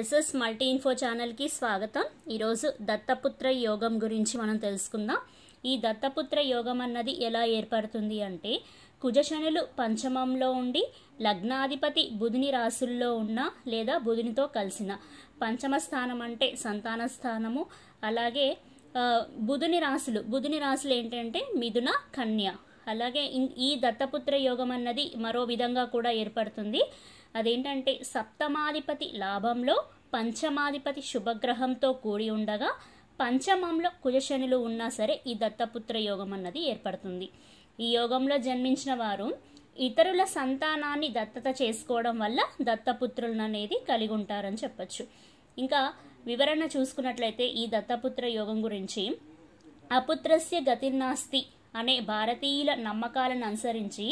SS multi info ఛానల్కి స్వాగతం ఈరోజు దత్తపుత్ర యోగం గురించి మనం తెలుసుకుందాం ఈ దత్తపుత్ర యోగం అన్నది ఎలా ఏర్పడుతుంది అంటే కుజశనులు పంచమంలో ఉండి లగ్నాధిపతి బుధుని రాసుల్లో ఉన్న లేదా బుధునితో కలిసిన పంచమ స్థానం అంటే సంతాన స్థానము అలాగే బుధుని రాసులు బుధుని రాసులు ఏంటంటే మిథున కన్య అలాగే ఈ దత్తపుత్ర యోగం అన్నది మరో విధంగా కూడా ఏర్పడుతుంది అదేంటంటే సప్తమాధిపతి లాభంలో పంచమాధిపతి శుభగ్రహంతో కూడి ఉండగా పంచమంలో కుజశనులు ఉన్నా సరే ఈ దత్తపుత్ర యోగం అన్నది ఏర్పడుతుంది ఈ యోగంలో జన్మించిన వారు ఇతరుల సంతానాన్ని దత్తత చేసుకోవడం వల్ల దత్తపుత్రులను అనేది కలిగి ఉంటారని చెప్పచ్చు ఇంకా వివరణ చూసుకున్నట్లయితే ఈ దత్తపుత్ర యోగం గురించి అపుత్రస్య గతిర్నాస్తి అనే భారతీయుల నమ్మకాలను అనుసరించి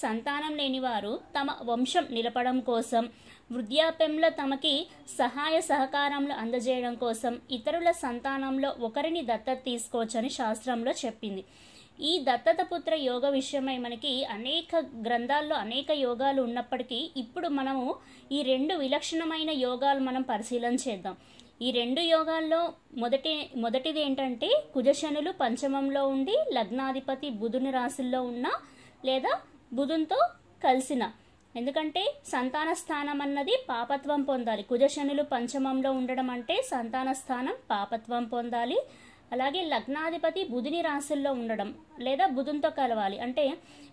సంతానం లేనివారు తమ వంశం నిలపడం కోసం వృద్ధాప్యంలో తమకి సహాయ సహకారంలో అందజేయడం కోసం ఇతరుల సంతానంలో ఒకరిని దత్తత తీసుకోవచ్చని శాస్త్రంలో చెప్పింది ఈ దత్తత పుత్ర యోగ విషయమై మనకి అనేక గ్రంథాల్లో అనేక యోగాలు ఉన్నప్పటికీ ఇప్పుడు మనము ఈ రెండు విలక్షణమైన యోగాలు మనం పరిశీలన చేద్దాం ఈ రెండు యోగాల్లో మొదటి మొదటిది ఏంటంటే కుజశనులు పంచమంలో ఉండి లగ్నాధిపతి బుధుని రాశుల్లో ఉన్న లేదా బుధంతో కలిసిన ఎందుకంటే సంతాన స్థానం అన్నది పాపత్వం పొందాలి కుజశనులు పంచమంలో ఉండడం అంటే సంతాన స్థానం పాపత్వం పొందాలి అలాగే లగ్నాధిపతి బుధుని రాశుల్లో ఉండడం లేదా బుధంతో కలవాలి అంటే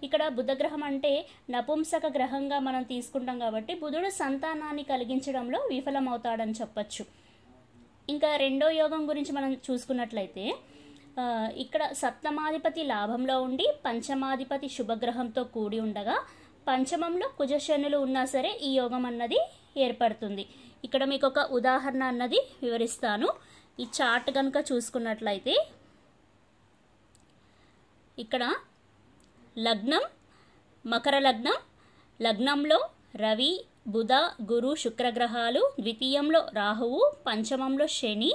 ఇక్కడ బుధగ్రహం అంటే నపుంసక గ్రహంగా మనం తీసుకుంటాం కాబట్టి బుధుడు సంతానాన్ని కలిగించడంలో విఫలమవుతాడని చెప్పచ్చు ఇంకా రెండో యోగం గురించి మనం చూసుకున్నట్లయితే ఇక్కడ సప్తమాధిపతి లాభంలో ఉండి పంచమాధిపతి శుభగ్రహంతో కూడి ఉండగా పంచమంలో కుజశనులు ఉన్నా సరే ఈ యోగం అన్నది ఏర్పడుతుంది ఇక్కడ మీకు ఒక ఉదాహరణ అన్నది వివరిస్తాను ఈ చార్ట్ కనుక చూసుకున్నట్లయితే ఇక్కడ లగ్నం మకర లగ్నం లగ్నంలో రవి బుధ గురు శుక్రగ్రహాలు ద్వితీయంలో రాహువు పంచమంలో శని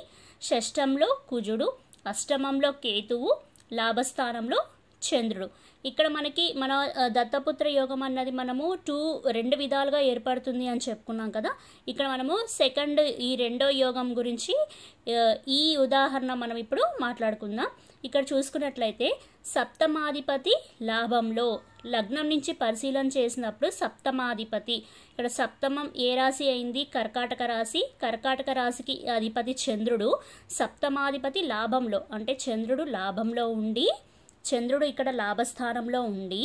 షష్టంలో కుజుడు అష్టమంలో కేతువు లాభస్థానంలో చంద్రుడు ఇక్కడ మనకి మన దత్తపుత్ర యోగం అన్నది మనము టూ రెండు విధాలుగా ఏర్పడుతుంది అని చెప్పుకున్నాం కదా ఇక్కడ మనము సెకండ్ ఈ రెండో యోగం గురించి ఈ ఉదాహరణ మనం ఇప్పుడు మాట్లాడుకుందాం ఇక్కడ చూసుకున్నట్లయితే సప్తమాధిపతి లాభంలో లగ్నం నుంచి పరిశీలన చేసినప్పుడు సప్తమాధిపతి ఇక్కడ సప్తమం ఏ రాశి అయింది కర్కాటక రాశి కర్కాటక రాశికి అధిపతి చంద్రుడు సప్తమాధిపతి లాభంలో అంటే చంద్రుడు లాభంలో ఉండి చంద్రుడు ఇక్కడ లాభస్థానంలో ఉండి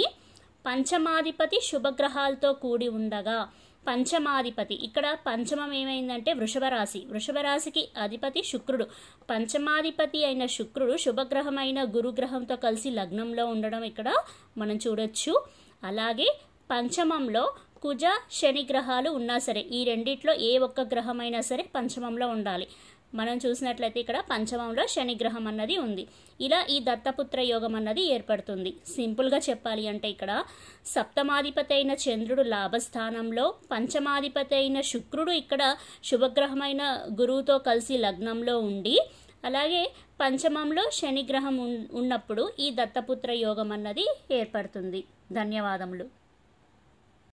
పంచమాధిపతి శుభగ్రహాలతో కూడి ఉండగా పంచమాధిపతి ఇక్కడ పంచమం ఏమైందంటే వృషభ రాశి వృషభ రాశికి అధిపతి శుక్రుడు పంచమాధిపతి అయిన శుక్రుడు శుభగ్రహమైన గురుగ్రహంతో కలిసి లగ్నంలో ఉండడం ఇక్కడ మనం చూడొచ్చు అలాగే పంచమంలో కుజ శని గ్రహాలు ఉన్నా సరే ఈ రెండిట్లో ఏ ఒక్క గ్రహమైనా సరే పంచమంలో ఉండాలి మనం చూసినట్లయితే ఇక్కడ పంచమంలో శనిగ్రహం అన్నది ఉంది ఇలా ఈ దత్తపుత్ర యోగం అన్నది ఏర్పడుతుంది సింపుల్గా చెప్పాలి అంటే ఇక్కడ సప్తమాధిపతి అయిన చంద్రుడు లాభస్థానంలో పంచమాధిపతి అయిన శుక్రుడు ఇక్కడ శుభగ్రహమైన గురువుతో కలిసి లగ్నంలో ఉండి అలాగే పంచమంలో శనిగ్రహం ఉన్నప్పుడు ఈ దత్తపుత్ర యోగం అన్నది ఏర్పడుతుంది ధన్యవాదములు